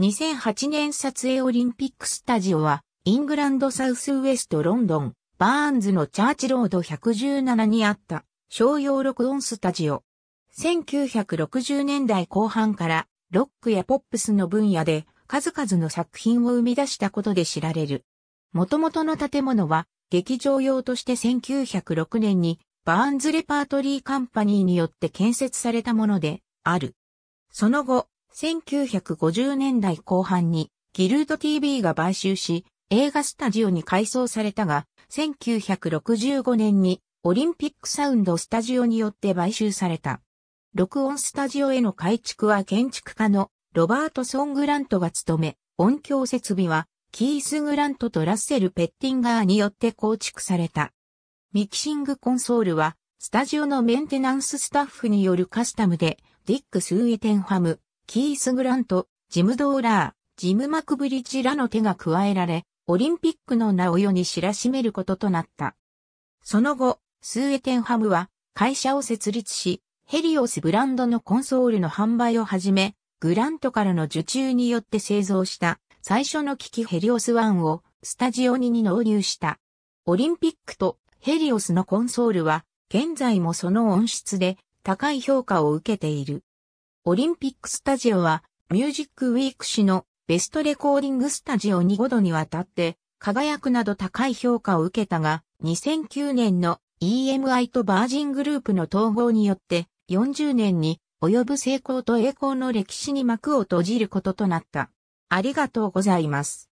2008年撮影オリンピックスタジオは、イングランドサウスウエストロンドン、バーンズのチャーチロード117にあった、商用録音スタジオ。1960年代後半から、ロックやポップスの分野で、数々の作品を生み出したことで知られる。元々の建物は、劇場用として1906年に、バーンズレパートリーカンパニーによって建設されたもので、ある。その後、1950年代後半にギルド TV が買収し、映画スタジオに改装されたが、1965年にオリンピックサウンドスタジオによって買収された。録音スタジオへの改築は建築家のロバート・ソン・グラントが務め、音響設備はキース・グラントとラッセル・ペッティンガーによって構築された。ミキシングコンソールは、スタジオのメンテナンススタッフによるカスタムで、ディック・スウエテンハム、キース・グラント、ジム・ドーラー、ジム・マクブリッジらの手が加えられ、オリンピックの名を世に知らしめることとなった。その後、スーエテンハムは会社を設立し、ヘリオスブランドのコンソールの販売を始め、グラントからの受注によって製造した最初の機器ヘリオス1をスタジオ2に納入した。オリンピックとヘリオスのコンソールは現在もその音質で高い評価を受けている。オリンピックスタジオは、ミュージックウィーク誌のベストレコーディングスタジオに5度にわたって、輝くなど高い評価を受けたが、2009年の EMI とバージングループの統合によって、40年に及ぶ成功と栄光の歴史に幕を閉じることとなった。ありがとうございます。